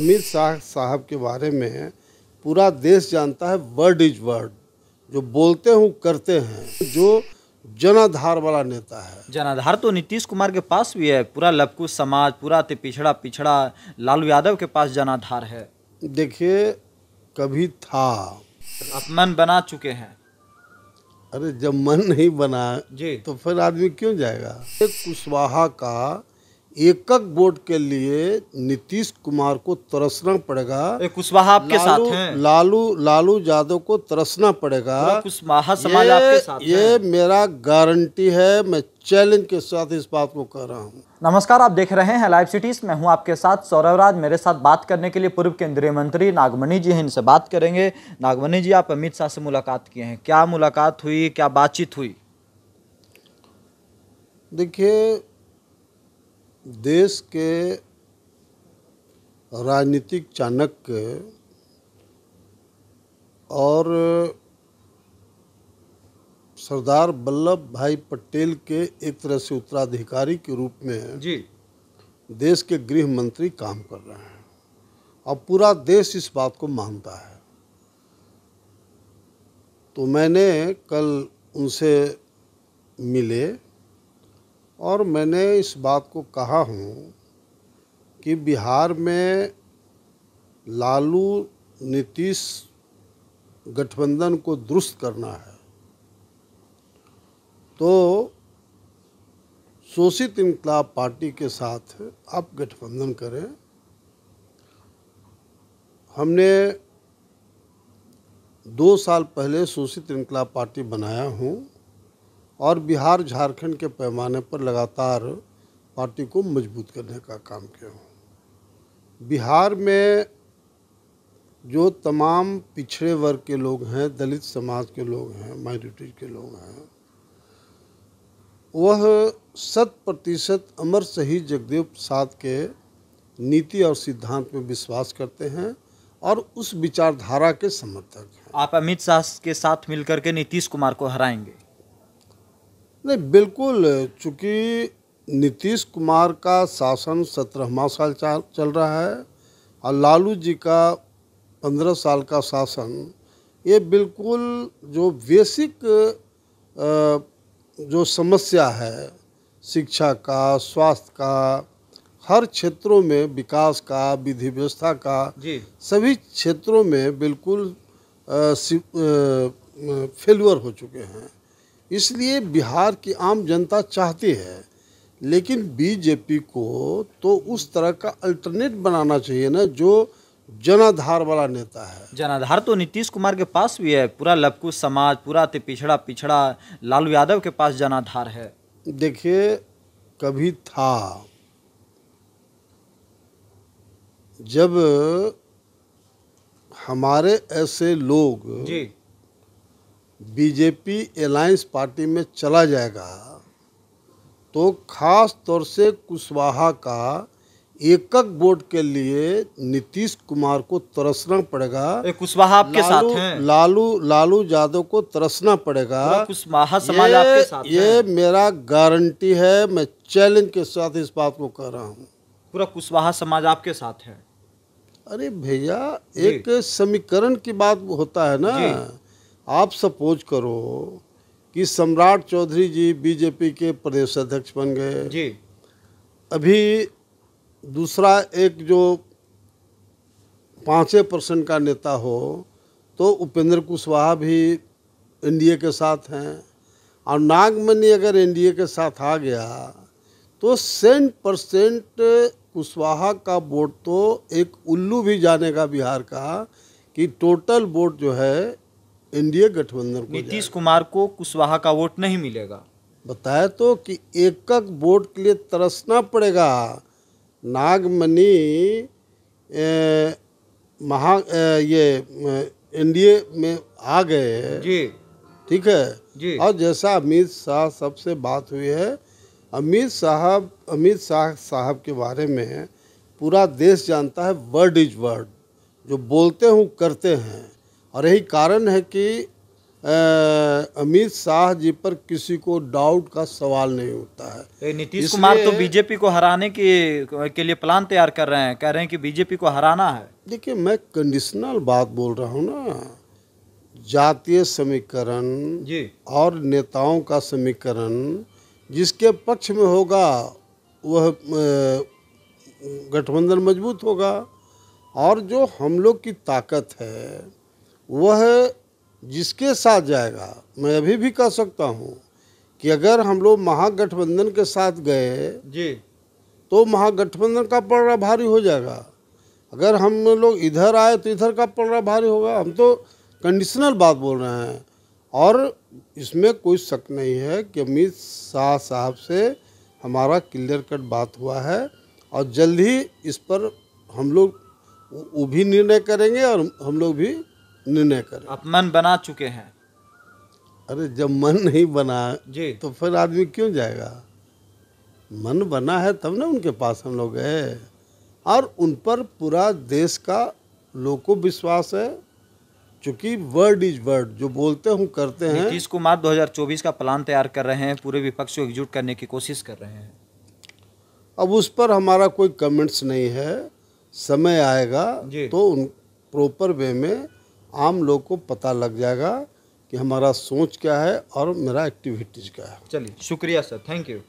अमित शाह साहब के बारे में पूरा देश जानता है वर्ड इज वर्ड जो बोलते हूँ करते हैं जो जनाधार वाला नेता है जनाधार तो नीतीश कुमार के पास भी है पूरा लपकू समाज पूरा अति पिछड़ा पिछड़ा लालू यादव के पास जनाधार है देखिए कभी था आप मन बना चुके हैं अरे जब मन नहीं बना जी तो फिर आदमी क्यों जाएगा एक कुशवाहा का एकक बोर्ड के लिए नीतीश कुमार को तरसना पड़ेगा कुशवाहा आपके साथ हैं लालू लालू यादव को तरसना पड़ेगा कुशवाहा समाज आपके साथ ये मेरा गारंटी है मैं चैलेंज के साथ इस बात को कह रहा हूँ नमस्कार आप देख रहे हैं लाइव सिटीज मैं हूं आपके साथ सौरव राज मेरे साथ बात करने के लिए पूर्व केंद्रीय मंत्री नागमणि जी हैं इनसे बात करेंगे नागमणि जी आप अमित शाह से मुलाकात किए हैं क्या मुलाकात हुई क्या बातचीत हुई देखिए देश के राजनीतिक चाणक्य और सरदार वल्लभ भाई पटेल के एक तरह से उत्तराधिकारी के रूप में जी देश के गृह मंत्री काम कर रहे हैं और पूरा देश इस बात को मानता है तो मैंने कल उनसे मिले और मैंने इस बात को कहा हूँ कि बिहार में लालू नीतीश गठबंधन को दुरुस्त करना है तो शोषित इनकलाब पार्टी के साथ आप गठबंधन करें हमने दो साल पहले शोषित इनकलाब पार्टी बनाया हूँ और बिहार झारखंड के पैमाने पर लगातार पार्टी को मजबूत करने का काम किया हूँ बिहार में जो तमाम पिछड़े वर्ग के लोग हैं दलित समाज के लोग हैं माइनॉरिटी के लोग हैं वह शत प्रतिशत अमर शहीद जगदेव प्रसाद के नीति और सिद्धांत में विश्वास करते हैं और उस विचारधारा के समर्थक हैं आप अमित शाह के साथ मिलकर के नीतीश कुमार को हराएंगे नहीं बिल्कुल चूँकि नीतीश कुमार का शासन सत्रहवा साल चल रहा है और लालू जी का पंद्रह साल का शासन ये बिल्कुल जो बेसिक जो समस्या है शिक्षा का स्वास्थ्य का हर क्षेत्रों में विकास का विधि व्यवस्था का सभी क्षेत्रों में बिल्कुल फेलअर हो चुके हैं इसलिए बिहार की आम जनता चाहती है लेकिन बीजेपी को तो उस तरह का अल्टरनेट बनाना चाहिए ना जो जनाधार वाला नेता है जनाधार तो नीतीश कुमार के पास भी है पूरा लपकू समाज पूरा ते पिछड़ा पिछड़ा लालू यादव के पास जनाधार है देखिए कभी था जब हमारे ऐसे लोग जी बीजेपी अलायंस पार्टी में चला जाएगा तो खास तौर से कुशवाहा का एकक वोट के लिए नीतीश कुमार को तरसना पड़ेगा कुशवाहा आपके साथ हैं लालू लालू यादव को तरसना पड़ेगा कुशवाहा समाज आपके साथ ये है। मेरा गारंटी है मैं चैलेंज के साथ इस बात को कह रहा हूँ पूरा कुशवाहा समाज आपके साथ है अरे भैया एक समीकरण की बात होता है ना आप सपोज करो कि सम्राट चौधरी जी बीजेपी के प्रदेश अध्यक्ष बन गए जी अभी दूसरा एक जो पाँचे परसेंट का नेता हो तो उपेंद्र कुशवाहा भी एनडीए के साथ हैं और नागमणि अगर एनडीए के साथ आ गया तो सेंट परसेंट कुशवाहा का वोट तो एक उल्लू भी जानेगा बिहार का कि टोटल वोट जो है एनडीए गठबंधन को नीतीश कुमार को कुशवाहा का वोट नहीं मिलेगा बताया तो कि एक एक वोट के लिए तरसना पड़ेगा नागमणि महा ये एनडीए में आ गए जी ठीक है जी और जैसा अमित शाह सबसे बात हुई है अमित साहब अमित शाह साहब के बारे में पूरा देश जानता है वर्ड इज वर्ड जो बोलते हूँ करते हैं और यही कारण है कि अमित शाह जी पर किसी को डाउट का सवाल नहीं होता है नीतीश कुमार तो बीजेपी को हराने की के लिए प्लान तैयार कर रहे हैं कह रहे हैं कि बीजेपी को हराना है देखिए मैं कंडीशनल बात बोल रहा हूँ ना जातीय समीकरण और नेताओं का समीकरण जिसके पक्ष में होगा वह गठबंधन मजबूत होगा और जो हम लोग की ताकत है वह जिसके साथ जाएगा मैं अभी भी कह सकता हूँ कि अगर हम लोग महागठबंधन के साथ गए जी तो महागठबंधन का पड़ भारी हो जाएगा अगर हम लोग इधर आए तो इधर का पड़ भारी होगा हम तो कंडीशनल बात बोल रहे हैं और इसमें कोई शक नहीं है कि अमित शाह साहब से हमारा क्लियर कट बात हुआ है और जल्द ही इस पर हम लोग वो भी निर्णय करेंगे और हम लोग भी निर्णय करें आप मन बना चुके हैं अरे जब मन नहीं बना जी तो फिर आदमी क्यों जाएगा मन बना है तब ना उनके पास हम लोग गए और उन पर पूरा देश का लोग को विश्वास है चूंकि वर्ड इज वर्ड जो बोलते हम करते हैं नीतीश कुमार 2024 का प्लान तैयार कर रहे हैं पूरे विपक्ष को एकजुट करने की कोशिश कर रहे हैं अब उस पर हमारा कोई कमेंट्स नहीं है समय आएगा तो उन प्रॉपर वे में आम लोग को पता लग जाएगा कि हमारा सोच क्या है और मेरा एक्टिविटीज़ क्या है चलिए शुक्रिया सर थैंक यू